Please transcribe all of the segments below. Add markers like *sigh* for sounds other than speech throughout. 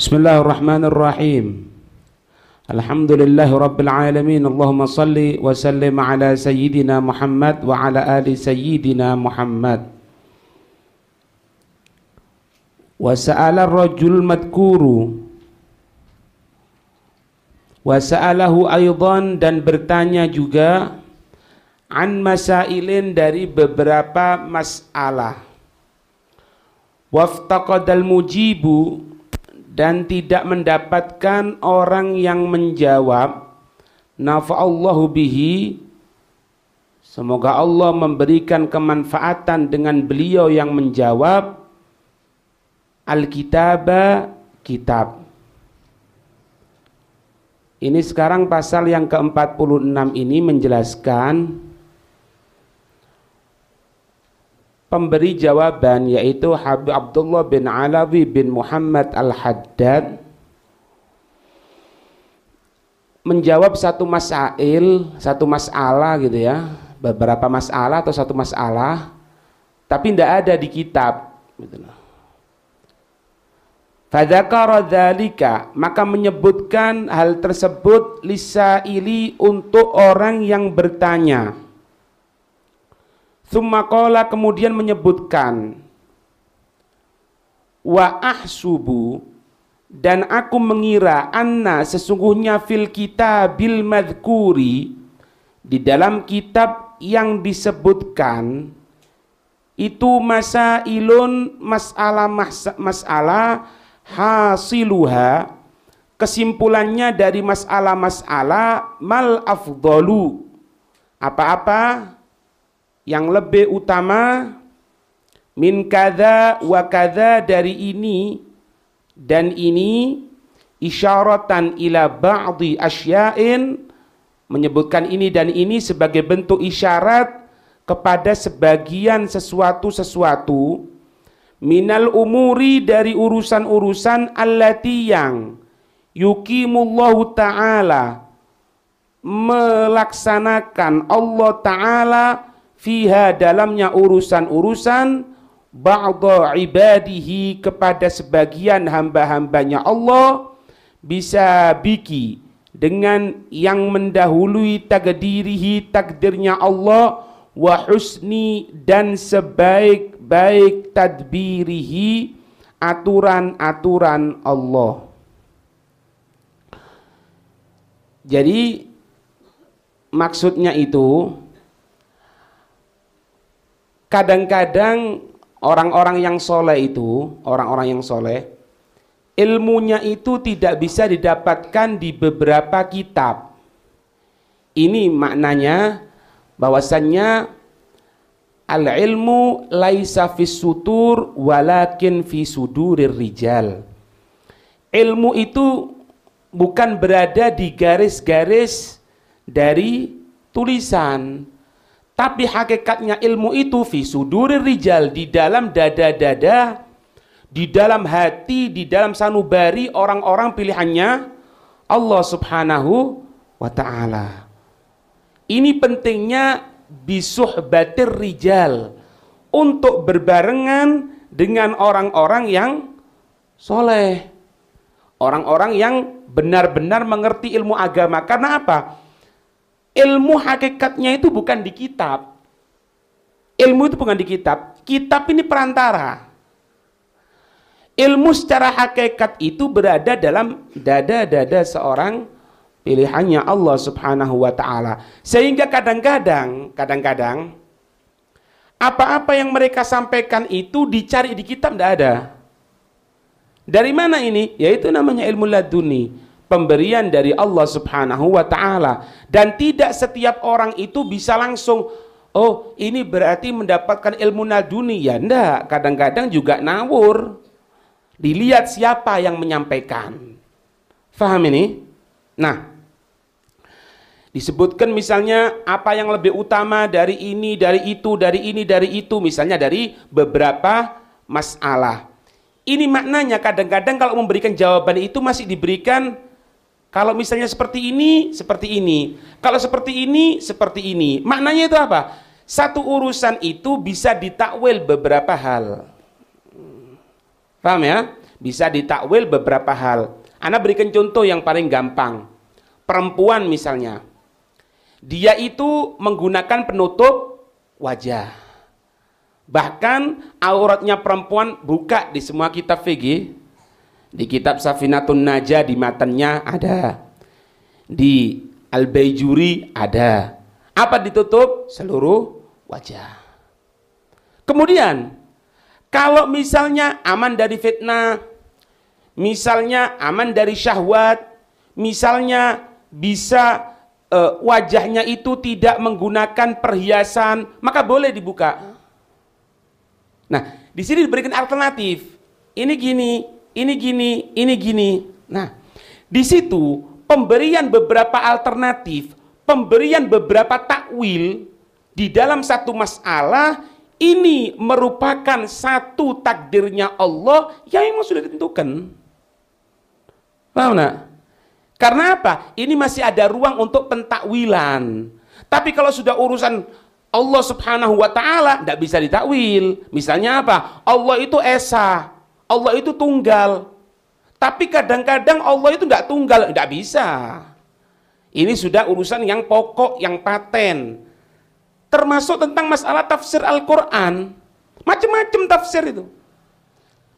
Bismillahirrahmanirrahim. الله الرحمن الرحيم الحمد لله رب العالمين اللهم صل وسلم على سيدنا محمد وعلى آل سيدنا محمد الرجل المذكور aydan dan bertanya juga an masailin dari beberapa masalah. Waftaqadal mujibu dan tidak mendapatkan orang yang menjawab nafa'allahu bihi semoga Allah memberikan kemanfaatan dengan beliau yang menjawab Alkitabah kitab ini sekarang pasal yang ke-46 ini menjelaskan pemberi jawaban yaitu Habib Abdullah bin Alawi bin Muhammad Al-Haddad menjawab satu masail, satu masalah gitu ya, beberapa masalah atau satu masalah, tapi tidak ada di kitab. Gitu loh. Fadzakara dzalika maka menyebutkan hal tersebut lisa lisaili untuk orang yang bertanya. Sumakola kemudian menyebutkan wa ahsubu dan aku mengira anna sesungguhnya fil kitabil madhkuri di dalam kitab yang disebutkan itu masa ilun masalah masalah hasiluha kesimpulannya dari masalah-masalah mal afdalu apa-apa yang lebih utama min kada wa kada dari ini dan ini isyaratan ila ba'di asyain menyebutkan ini dan ini sebagai bentuk isyarat kepada sebagian sesuatu-sesuatu minal umuri dari urusan-urusan allati yang yukimullahu ta'ala melaksanakan Allah ta'ala fiha dalamnya urusan-urusan ba'dha ibadihi kepada sebagian hamba-hambanya Allah bisa biki dengan yang mendahului takdirihi takdirnya Allah wa husni dan sebaik-baik tadbirihi aturan-aturan Allah. Jadi maksudnya itu kadang-kadang orang-orang yang soleh itu, orang-orang yang soleh, ilmunya itu tidak bisa didapatkan di beberapa kitab. Ini maknanya bahwasannya al ilmu laisa fisutur walakin fisudurir rijal. Ilmu itu bukan berada di garis-garis dari tulisan, tapi hakikatnya ilmu itu fisuduri rijal di dalam dada-dada, di dalam hati, di dalam sanubari orang-orang pilihannya Allah Subhanahu wa taala. Ini pentingnya bisuhbatir rijal untuk berbarengan dengan orang-orang yang soleh orang-orang yang benar-benar mengerti ilmu agama karena apa? ilmu hakikatnya itu bukan di kitab. Ilmu itu bukan di kitab. Kitab ini perantara. Ilmu secara hakikat itu berada dalam dada-dada seorang pilihannya Allah Subhanahu wa taala. Sehingga kadang-kadang, kadang-kadang apa-apa yang mereka sampaikan itu dicari di kitab tidak ada. Dari mana ini? Yaitu namanya ilmu laduni pemberian dari Allah Subhanahu wa taala dan tidak setiap orang itu bisa langsung oh ini berarti mendapatkan ilmu naduni ya ndak kadang-kadang juga nawur dilihat siapa yang menyampaikan faham ini nah disebutkan misalnya apa yang lebih utama dari ini dari itu dari ini dari itu misalnya dari beberapa masalah ini maknanya kadang-kadang kalau memberikan jawaban itu masih diberikan kalau misalnya seperti ini, seperti ini. Kalau seperti ini, seperti ini. Maknanya itu apa? Satu urusan itu bisa ditakwil beberapa hal. Paham ya? Bisa ditakwil beberapa hal. Anda berikan contoh yang paling gampang. Perempuan misalnya. Dia itu menggunakan penutup wajah. Bahkan auratnya perempuan buka di semua kitab fikih di kitab Safinatun Najah di matanya ada. Di Al-Baijuri ada. Apa ditutup? Seluruh wajah. Kemudian, kalau misalnya aman dari fitnah, misalnya aman dari syahwat, misalnya bisa uh, wajahnya itu tidak menggunakan perhiasan, maka boleh dibuka. Nah, di sini diberikan alternatif. Ini gini, ini gini, ini gini. Nah, di situ pemberian beberapa alternatif, pemberian beberapa takwil di dalam satu masalah ini merupakan satu takdirnya Allah yang memang sudah ditentukan. Paham nak? Karena apa? Ini masih ada ruang untuk pentakwilan. Tapi kalau sudah urusan Allah subhanahu wa ta'ala, tidak bisa ditakwil. Misalnya apa? Allah itu Esa. Allah itu tunggal. Tapi kadang-kadang Allah itu tidak tunggal, tidak bisa. Ini sudah urusan yang pokok, yang paten. Termasuk tentang masalah tafsir Al-Quran. Macam-macam tafsir itu.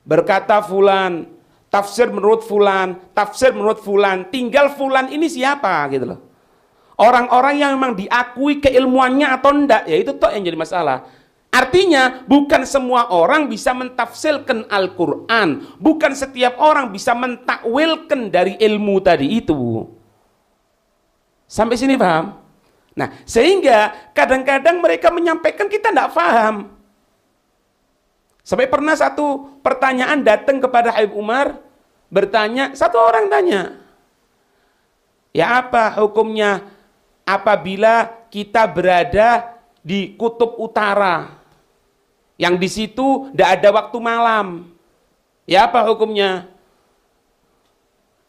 Berkata fulan, tafsir menurut fulan, tafsir menurut fulan, tinggal fulan ini siapa gitu loh. Orang-orang yang memang diakui keilmuannya atau enggak, ya itu toh yang jadi masalah. Artinya, bukan semua orang bisa mentafsirkan Al-Quran. Bukan setiap orang bisa mentakwilkan dari ilmu tadi itu. Sampai sini paham? Nah, sehingga kadang-kadang mereka menyampaikan kita tidak paham. Sampai pernah satu pertanyaan datang kepada Habib Umar, bertanya, satu orang tanya, ya apa hukumnya apabila kita berada di kutub utara yang di situ tidak ada waktu malam. Ya apa hukumnya?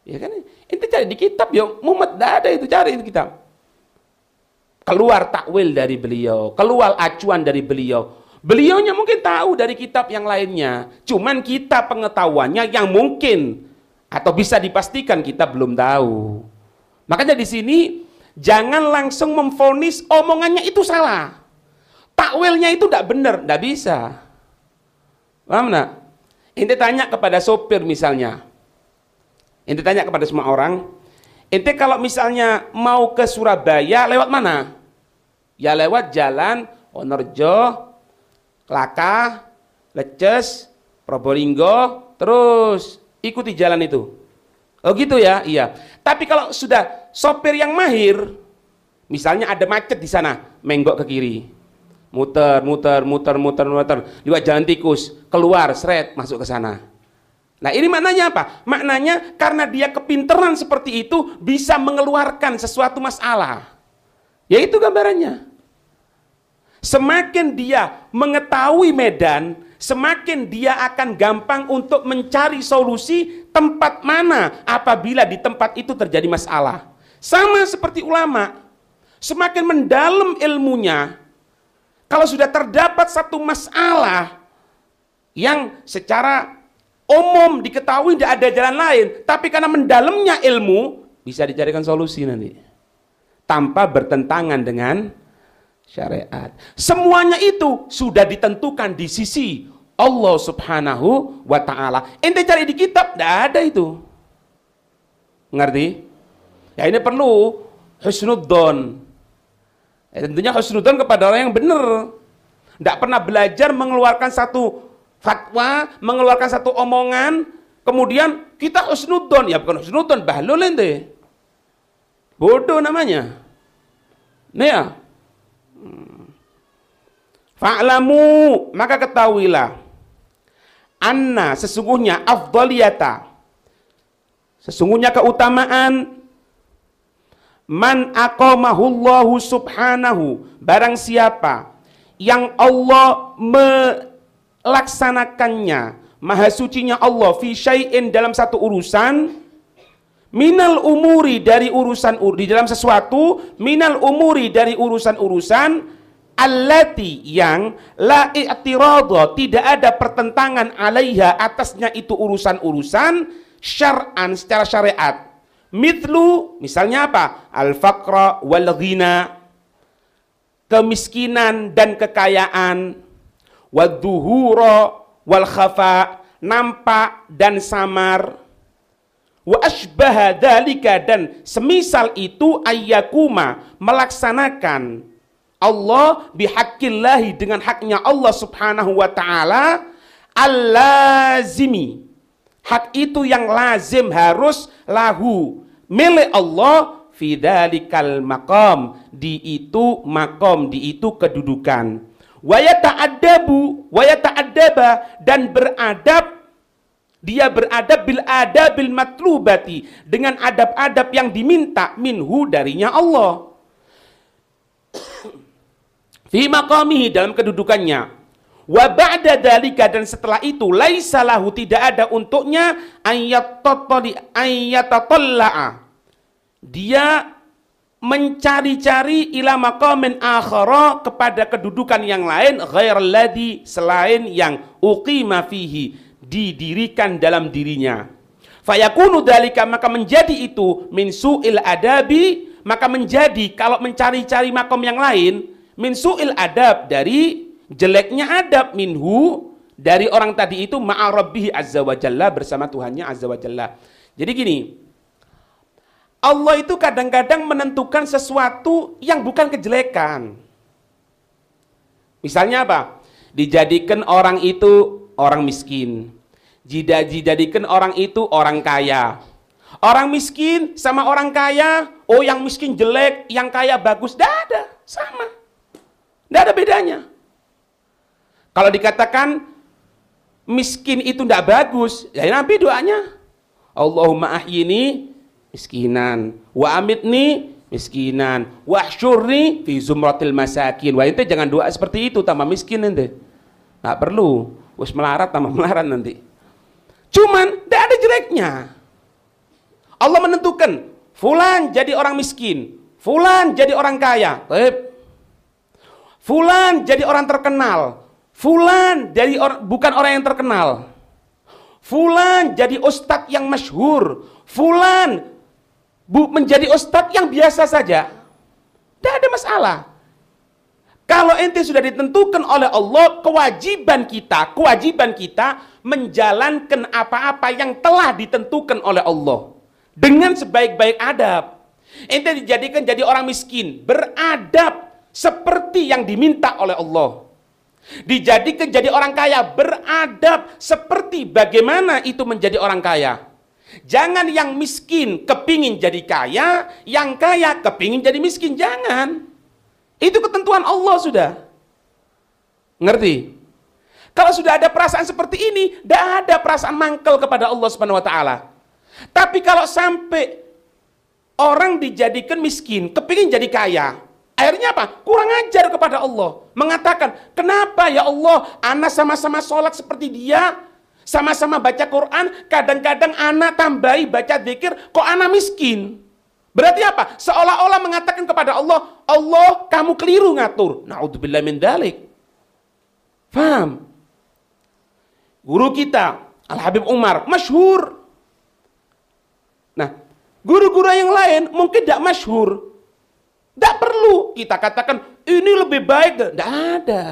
Ya kan? Itu cari di kitab ya, mumet tidak ada itu cari di kitab. Keluar takwil dari beliau, keluar acuan dari beliau. Beliaunya mungkin tahu dari kitab yang lainnya, cuman kita pengetahuannya yang mungkin atau bisa dipastikan kita belum tahu. Makanya di sini jangan langsung memfonis omongannya itu salah takwilnya itu tidak benar, tidak bisa. Paham tidak? Ente tanya kepada sopir misalnya. Ente tanya kepada semua orang. Ente kalau misalnya mau ke Surabaya lewat mana? Ya lewat jalan Onorjo, Laka, Leces, Probolinggo, terus ikuti jalan itu. Oh gitu ya, iya. Tapi kalau sudah sopir yang mahir, misalnya ada macet di sana, menggok ke kiri muter muter muter muter muter lewat jalan tikus keluar seret masuk ke sana Nah ini maknanya apa? Maknanya karena dia kepinteran seperti itu bisa mengeluarkan sesuatu masalah. Yaitu gambarannya. Semakin dia mengetahui medan, semakin dia akan gampang untuk mencari solusi tempat mana apabila di tempat itu terjadi masalah. Sama seperti ulama, semakin mendalam ilmunya, kalau sudah terdapat satu masalah yang secara umum diketahui tidak ada jalan lain, tapi karena mendalamnya ilmu bisa dicarikan solusi nanti. Tanpa bertentangan dengan syariat. Semuanya itu sudah ditentukan di sisi Allah Subhanahu wa taala. Ente cari di kitab tidak ada itu. Ngerti? Ya ini perlu husnudzon Ya, tentunya husnudon kepada orang yang benar. Tidak pernah belajar mengeluarkan satu fatwa, mengeluarkan satu omongan, kemudian kita husnudon. Ya bukan husnudon, bahlul deh, Bodoh namanya. Nah ya. Hmm. Fa'lamu, maka ketahuilah. Anna, sesungguhnya afdoliyata. Sesungguhnya keutamaan Man aqamahullahu subhanahu Barang siapa Yang Allah melaksanakannya Maha sucinya Allah Fi syai'in dalam satu urusan Minal umuri dari urusan Di dalam sesuatu Minal umuri dari urusan-urusan Allati yang la i'tirada tidak ada pertentangan alaiha atasnya itu urusan-urusan syar'an secara syariat Mitlu, misalnya apa? Al-faqra wal ghina. Kemiskinan dan kekayaan. Wadduhura wal khafa. Nampak dan samar. Wa ashbaha dhalika dan semisal itu ayyakuma melaksanakan Allah bihakillahi dengan haknya Allah subhanahu wa ta'ala al-lazimi. Hak itu yang lazim harus lahu milik Allah fidalikal makom di itu makom di itu kedudukan wa yata'addabu wa yata'addaba dan beradab dia beradab bil bil matlubati dengan adab-adab yang diminta minhu darinya Allah *coughs* fi maqamihi dalam kedudukannya wa ba'da dalika dan setelah itu laisa lahu tidak ada untuknya ayat ayat ayatatalla'a dia mencari-cari ila maqamin akhara kepada kedudukan yang lain ghair ladhi selain yang uqima fihi didirikan dalam dirinya fayakunu dalika maka menjadi itu min su'il adabi maka menjadi kalau mencari-cari makom yang lain min su'il adab dari jeleknya adab minhu dari orang tadi itu ma'arabbihi azza wa jalla bersama Tuhannya azza wa jalla jadi gini Allah itu kadang-kadang menentukan sesuatu yang bukan kejelekan. Misalnya apa? Dijadikan orang itu orang miskin. Dijadikan orang itu orang kaya. Orang miskin sama orang kaya, oh yang miskin jelek, yang kaya bagus, tidak ada, sama. Tidak ada bedanya. Kalau dikatakan miskin itu tidak bagus, ya Nabi doanya, Allahumma ahyini miskinan wa amitni miskinan wa nih fi zumratil masakin wah ente jangan doa seperti itu tambah miskin ente nggak perlu wis melarat tambah *laughs* melarat nanti cuman tidak ada jeleknya Allah menentukan fulan jadi orang miskin fulan jadi orang kaya Taip. fulan jadi orang terkenal fulan jadi or bukan orang yang terkenal Fulan jadi ustadz yang masyhur. Fulan bu, menjadi ustadz yang biasa saja. Tidak ada masalah. Kalau ente sudah ditentukan oleh Allah, kewajiban kita, kewajiban kita menjalankan apa-apa yang telah ditentukan oleh Allah dengan sebaik-baik adab. Ente dijadikan jadi orang miskin, beradab seperti yang diminta oleh Allah. Dijadikan jadi orang kaya, beradab seperti bagaimana itu menjadi orang kaya. Jangan yang miskin kepingin jadi kaya, yang kaya kepingin jadi miskin. Jangan. Itu ketentuan Allah sudah. Ngerti? Kalau sudah ada perasaan seperti ini, tidak ada perasaan mangkel kepada Allah Subhanahu wa taala. Tapi kalau sampai orang dijadikan miskin, kepingin jadi kaya, akhirnya apa? Kurang ajar kepada Allah. Mengatakan, kenapa ya Allah, anak sama-sama sholat seperti dia, sama-sama baca Quran, kadang-kadang anak tambahi baca zikir, kok anak miskin? Berarti apa? Seolah-olah mengatakan kepada Allah, Allah kamu keliru ngatur. Na'udzubillah min dalik. Faham? Guru kita, Al-Habib Umar, masyhur. Nah, guru-guru yang lain mungkin tidak masyhur. Tidak perlu kita katakan, ini lebih baik. Tidak ada.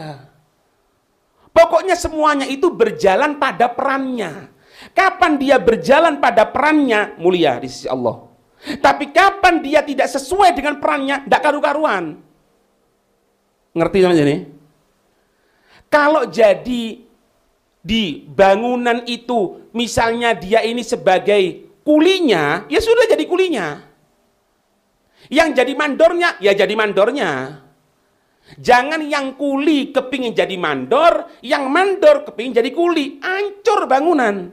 Pokoknya semuanya itu berjalan pada perannya. Kapan dia berjalan pada perannya, mulia di sisi Allah. Tapi kapan dia tidak sesuai dengan perannya, tidak karu-karuan. Ngerti sama jadi? Kalau jadi di bangunan itu, misalnya dia ini sebagai kulinya, ya sudah jadi kulinya. Yang jadi mandornya, ya jadi mandornya. Jangan yang kuli kepingin jadi mandor, yang mandor kepingin jadi kuli. Ancur bangunan.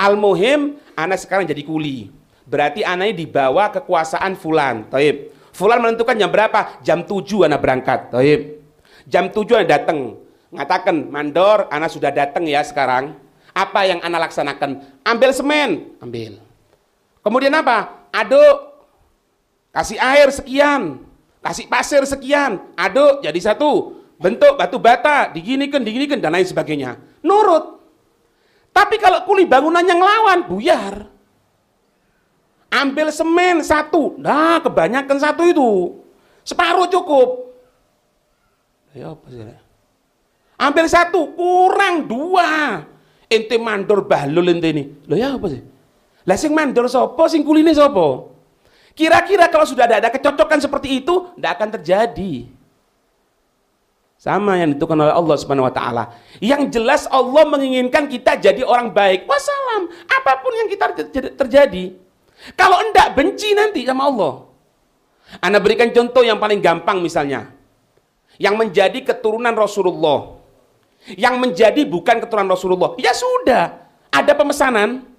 Al-Muhim, anak sekarang jadi kuli. Berarti anaknya dibawa kekuasaan Fulan. Taib. Fulan menentukan jam berapa? Jam 7 anak berangkat. Taib. Jam 7 anak datang. Ngatakan, mandor, anak sudah datang ya sekarang. Apa yang anak laksanakan? Ambil semen. Ambil. Kemudian apa? Aduk. Kasih air sekian kasih pasir sekian, aduk jadi satu, bentuk batu bata, diginikan, diginikan, dan lain sebagainya. Nurut. Tapi kalau kuli bangunan yang lawan, buyar. Ambil semen satu, nah kebanyakan satu itu. Separuh cukup. Ya apa sih? Ambil satu, kurang dua. Inti mandor bahlul inti ini. Loh ya apa sih? Lah sing mandor sopo, sing kuline sopo? Kira-kira kalau sudah ada, ada kecocokan seperti itu, tidak akan terjadi. Sama yang ditentukan oleh Allah Subhanahu wa taala. Yang jelas Allah menginginkan kita jadi orang baik. Wassalam, apapun yang kita terjadi. Kalau enggak benci nanti sama Allah. Anda berikan contoh yang paling gampang misalnya. Yang menjadi keturunan Rasulullah. Yang menjadi bukan keturunan Rasulullah. Ya sudah, ada pemesanan.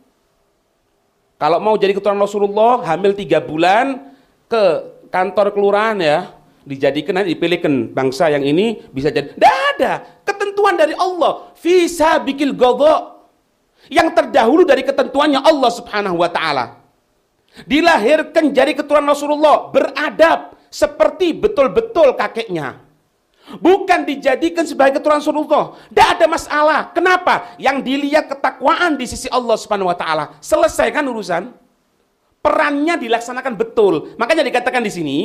Kalau mau jadi keturunan Rasulullah, hamil tiga bulan ke kantor kelurahan ya, dijadikan nanti dipilihkan bangsa yang ini bisa jadi. Tidak ada ketentuan dari Allah. Visa bikil gogo yang terdahulu dari ketentuannya Allah Subhanahu Wa Taala. Dilahirkan jadi keturunan Rasulullah beradab seperti betul-betul kakeknya. Bukan dijadikan sebagai keturunan Rasulullah. Tidak ada masalah. Kenapa? Yang dilihat ketakwaan di sisi Allah Subhanahu wa taala. selesaikan urusan? Perannya dilaksanakan betul. Makanya dikatakan di sini,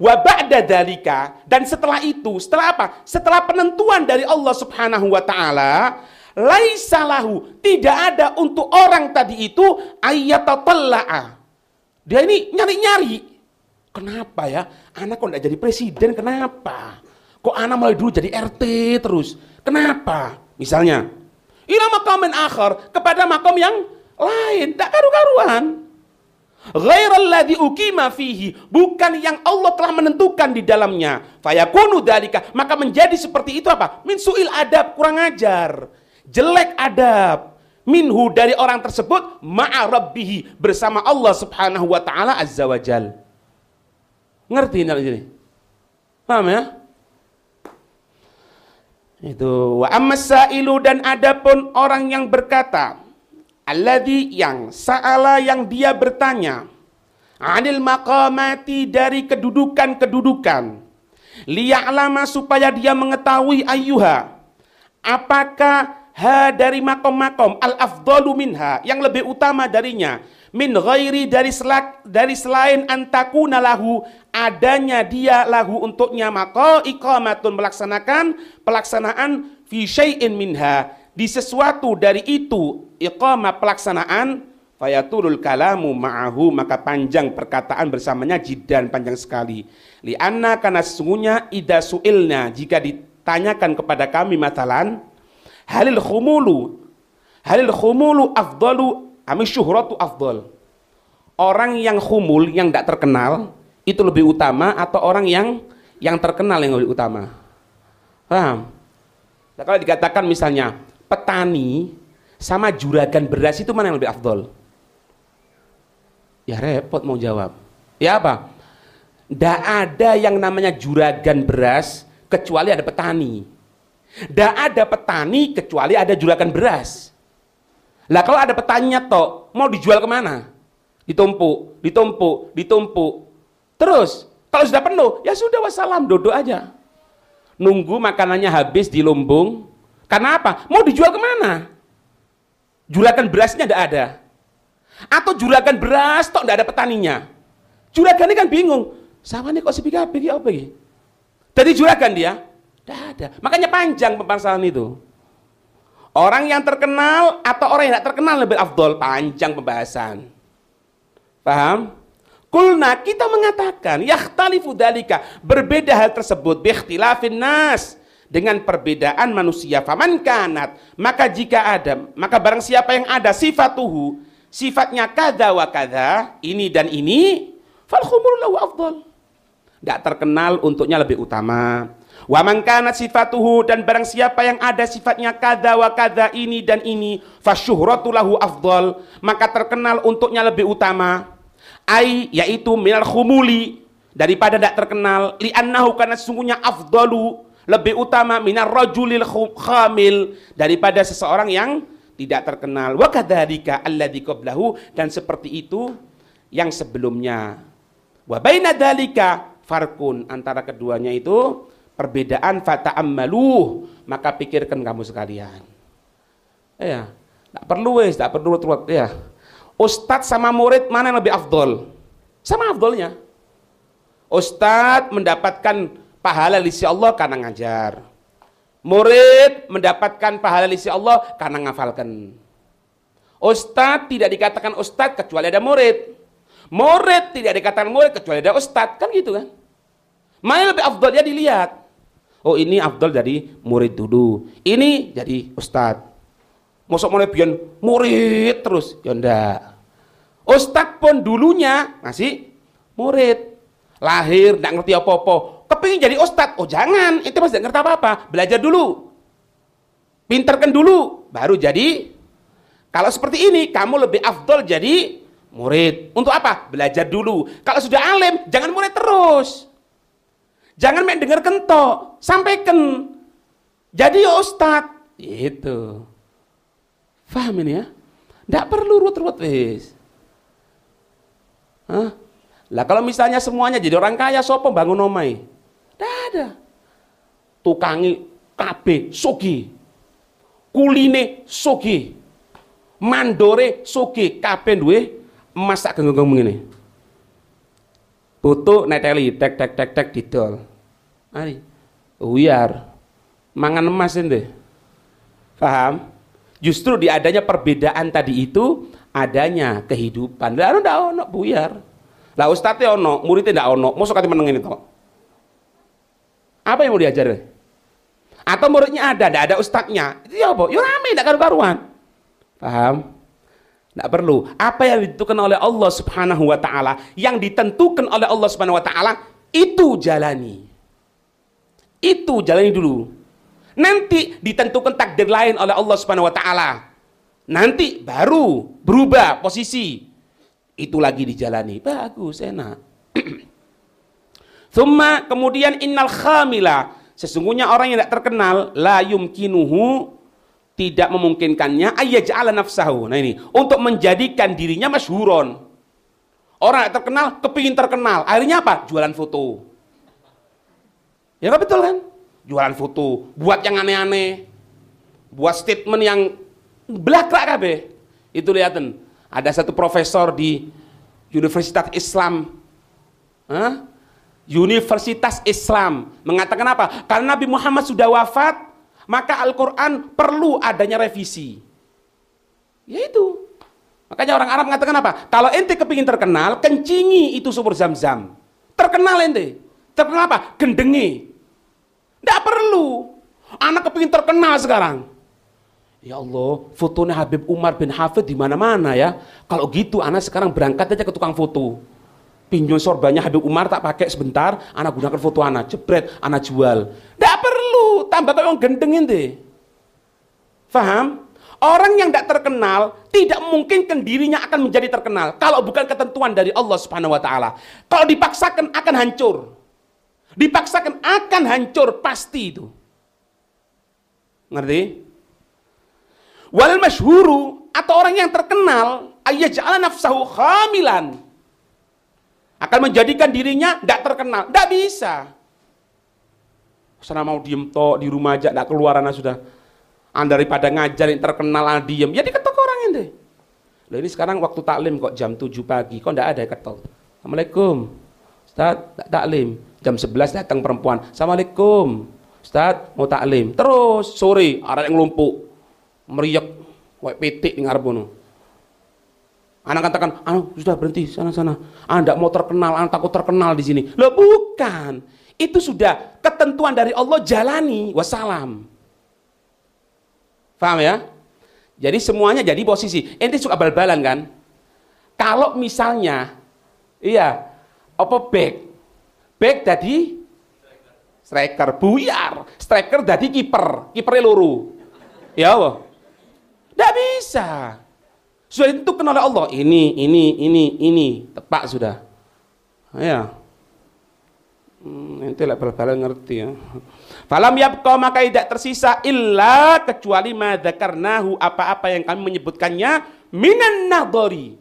wa ba'da dalika dan setelah itu, setelah apa? Setelah penentuan dari Allah Subhanahu wa taala, laisalahu tidak ada untuk orang tadi itu ayat ayyatatallaa. Dia ini nyari-nyari. Kenapa ya? Anak kok tidak jadi presiden, kenapa? Kok anak mulai dulu jadi RT terus? Kenapa? Misalnya, ila makamin akhir kepada makam yang lain, tak karu-karuan. Ghairal ladzi ukima fihi, bukan yang Allah telah menentukan di dalamnya. Fayakunu dalika, maka menjadi seperti itu apa? Min suil adab, kurang ajar. Jelek adab. Minhu dari orang tersebut ma'arabbihi bersama Allah Subhanahu wa taala azza wajal. Ngerti ini? Paham ya? Itu wa amasailu dan adapun orang yang berkata di yang sa'ala yang dia bertanya anil maqamati dari kedudukan-kedudukan liya'lama supaya dia mengetahui ayyuha apakah ha dari makom-makom al afdalu minha yang lebih utama darinya min ghairi dari selak, dari selain antaku nalahu adanya dia lahu untuknya maka iqamatun melaksanakan pelaksanaan fi syai'in minha di sesuatu dari itu iqamah pelaksanaan fayatulul kalamu ma'ahu maka panjang perkataan bersamanya jidan panjang sekali li'anna karena sesungguhnya ida su'ilna jika ditanyakan kepada kami matalan halil khumulu halil khumulu afdalu Amin syuhratu afdol. Orang yang humul, yang tidak terkenal, itu lebih utama atau orang yang yang terkenal yang lebih utama? Paham? Nah, kalau dikatakan misalnya petani sama juragan beras itu mana yang lebih afdol? Ya repot mau jawab. Ya apa? Tidak ada yang namanya juragan beras kecuali ada petani. Tidak ada petani kecuali ada juragan beras. Lah kalau ada petaninya toh, mau dijual kemana? Ditumpuk, ditumpuk, ditumpuk. Terus, kalau sudah penuh, ya sudah wassalam, dodo aja. Nunggu makanannya habis di lumbung. Karena apa? Mau dijual kemana? Juragan berasnya tidak ada. Atau juragan beras toh tidak ada petaninya. Juragan ini kan bingung. Sama nih kok dia ya apa gitu Jadi juragan dia? Tidak ada. Makanya panjang pembahasan itu. Orang yang terkenal atau orang yang tidak terkenal lebih afdol panjang pembahasan. Paham? Kulna kita mengatakan yahtali dalika berbeda hal tersebut bikhtilafin nas dengan perbedaan manusia faman kanat maka jika ada maka barang siapa yang ada sifat tuhu sifatnya kada wa kada ini dan ini fal khumur lahu afdol. Tidak terkenal untuknya lebih utama Wa mangkanat sifatuhu dan barang siapa yang ada sifatnya kada wa kada ini dan ini fasyuhratu lahu afdal maka terkenal untuknya lebih utama ai yaitu minal khumuli daripada tidak terkenal annahu karena sesungguhnya afdalu lebih utama minar rajulil khamil daripada seseorang yang tidak terkenal wa kadzalika alladzi qablahu dan seperti itu yang sebelumnya wa baina dzalika farkun antara keduanya itu perbedaan malu, maka pikirkan kamu sekalian ya tak perlu wes tak perlu terus. ya ustad sama murid mana yang lebih afdol sama afdolnya Ustad mendapatkan pahala di Allah karena ngajar murid mendapatkan pahala di Allah karena ngafalkan Ustad tidak dikatakan ustad kecuali ada murid murid tidak dikatakan murid kecuali ada ustad. kan gitu kan mana lebih afdol ya dilihat oh ini Abdul jadi murid dulu ini jadi ustad. Masuk mulai bian murid terus ya Ustad Ustad pun dulunya masih murid. Lahir enggak ngerti apa-apa, kepingin jadi ustad, Oh jangan, itu masih ngerti apa-apa. Belajar dulu. Pinterkan dulu baru jadi. Kalau seperti ini kamu lebih Abdul jadi murid. Untuk apa? Belajar dulu. Kalau sudah alim jangan murid terus. Jangan main dengar kentok, sampaikan. Jadi ya Ustaz, itu. Faham ini ya? Tidak perlu ruwet-ruwet, wis. Hah? Lah kalau misalnya semuanya jadi orang kaya, sopo bangun omai? Tidak ada. Tukangi KB sugi. Kuline sugi. Mandore sugi. KB duwe masak genggong-genggong ini. Butuh neteli tek tek tek tek di tol. Ari. Uyar. Mangan emas ini. Faham? Justru di adanya perbedaan tadi itu adanya kehidupan. Lah ono ndak ono buyar. Lah ustadz ya ono, muridnya ndak ono. Mosok kate meneng ini toh. Apa yang mau diajar Atau muridnya ada, ndak ada ustadznya. Itu ya apa? Ya rame ndak karu-karuan. Paham? Tidak perlu. Apa yang ditentukan oleh Allah Subhanahu wa taala, yang ditentukan oleh Allah Subhanahu wa taala itu jalani. Itu jalani dulu. Nanti ditentukan takdir lain oleh Allah Subhanahu wa taala. Nanti baru berubah posisi. Itu lagi dijalani. Bagus, enak. *clears throat* Thumma kemudian innal khamila. Sesungguhnya orang yang tidak terkenal la yumkinuhu tidak memungkinkannya ayyaj'ala nafsahu. Nah ini, untuk menjadikan dirinya masyhuron. Orang yang terkenal kepingin terkenal. Akhirnya apa? Jualan foto. Ya betul kan? Jualan foto, buat yang aneh-aneh. Buat statement yang belakrak kabeh. Itu lihatan. Ada satu profesor di Universitas Islam. Universitas Islam mengatakan apa? Karena Nabi Muhammad sudah wafat, maka Al-Quran perlu adanya revisi. ya itu. Makanya orang Arab mengatakan apa? Kalau ente kepingin terkenal, kencingi itu sumur zam-zam. Terkenal ente. Terkenal apa? Gendengi. Tidak perlu. Anak kepingin terkenal sekarang. Ya Allah, fotonya Habib Umar bin Hafid di mana-mana ya. Kalau gitu anak sekarang berangkat aja ke tukang foto. Pinjol sorbanya Habib Umar tak pakai sebentar, anak gunakan foto anak, jebret, anak jual. Tidak perlu lu tambah kayak orang gendeng ini. Faham? Orang yang tidak terkenal tidak mungkin kendirinya akan menjadi terkenal kalau bukan ketentuan dari Allah Subhanahu wa taala. Kalau dipaksakan akan hancur. Dipaksakan akan hancur pasti itu. Ngerti? Wal masyhuru atau orang yang terkenal jalan nafsahu hamilan akan menjadikan dirinya tidak terkenal. Tidak bisa. Sana mau diem toh di rumah aja, nggak keluar anak nah sudah. Anda daripada ngajar yang terkenal anak diem, ya diketok orang ini. Loh ini sekarang waktu taklim kok jam 7 pagi, kok ndak ada ketok. Assalamualaikum. Ustaz, tak taklim. Jam 11 datang perempuan. Assalamualaikum. Ustaz, mau taklim. Terus sore yang lumpuh, Meriak wek pitik di ngarepmu. Anak katakan, "Anu, sudah berhenti sana-sana. Anda mau terkenal, anak takut terkenal di sini." Lo bukan itu sudah ketentuan dari Allah jalani wassalam paham ya jadi semuanya jadi posisi ini suka bal-balan kan kalau misalnya iya apa back back tadi striker buyar striker tadi kiper kiper luru ya Allah tidak bisa sudah itu kenal Allah ini ini ini ini tepat sudah ya Hmm, ente lah bal ngerti ya. Falam yabqa maka tidak tersisa illa kecuali karena apa-apa yang kami menyebutkannya minan nadhari.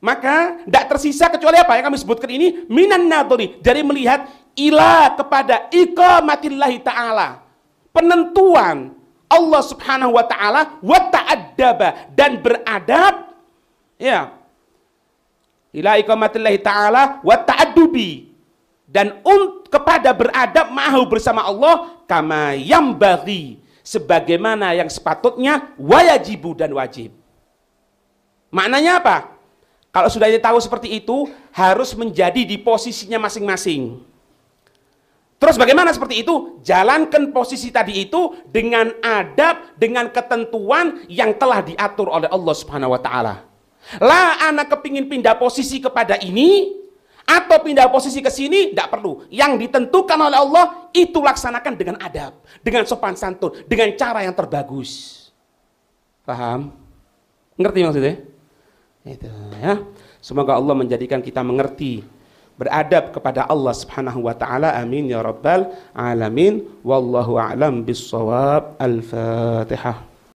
Maka tidak tersisa kecuali apa yang kami sebutkan ini minan nadhari dari melihat ila kepada iqamatillahi taala. Penentuan Allah Subhanahu wa taala wa ta'addaba dan beradab ya. Ila iqamatillahi taala wa ta'addubi dan um, kepada beradab mahu bersama Allah kama yang bagi sebagaimana yang sepatutnya wajibu dan wajib. Maknanya apa? Kalau sudah tahu seperti itu harus menjadi di posisinya masing-masing. Terus bagaimana seperti itu? Jalankan posisi tadi itu dengan adab, dengan ketentuan yang telah diatur oleh Allah Subhanahu wa taala. Lah anak kepingin pindah posisi kepada ini, atau pindah posisi ke sini tidak perlu. Yang ditentukan oleh Allah itu laksanakan dengan adab, dengan sopan santun, dengan cara yang terbagus. Paham? Ngerti maksudnya? Itu ya. Semoga Allah menjadikan kita mengerti beradab kepada Allah Subhanahu wa taala. Amin ya rabbal alamin. Wallahu a'lam bissawab. Al-Fatihah.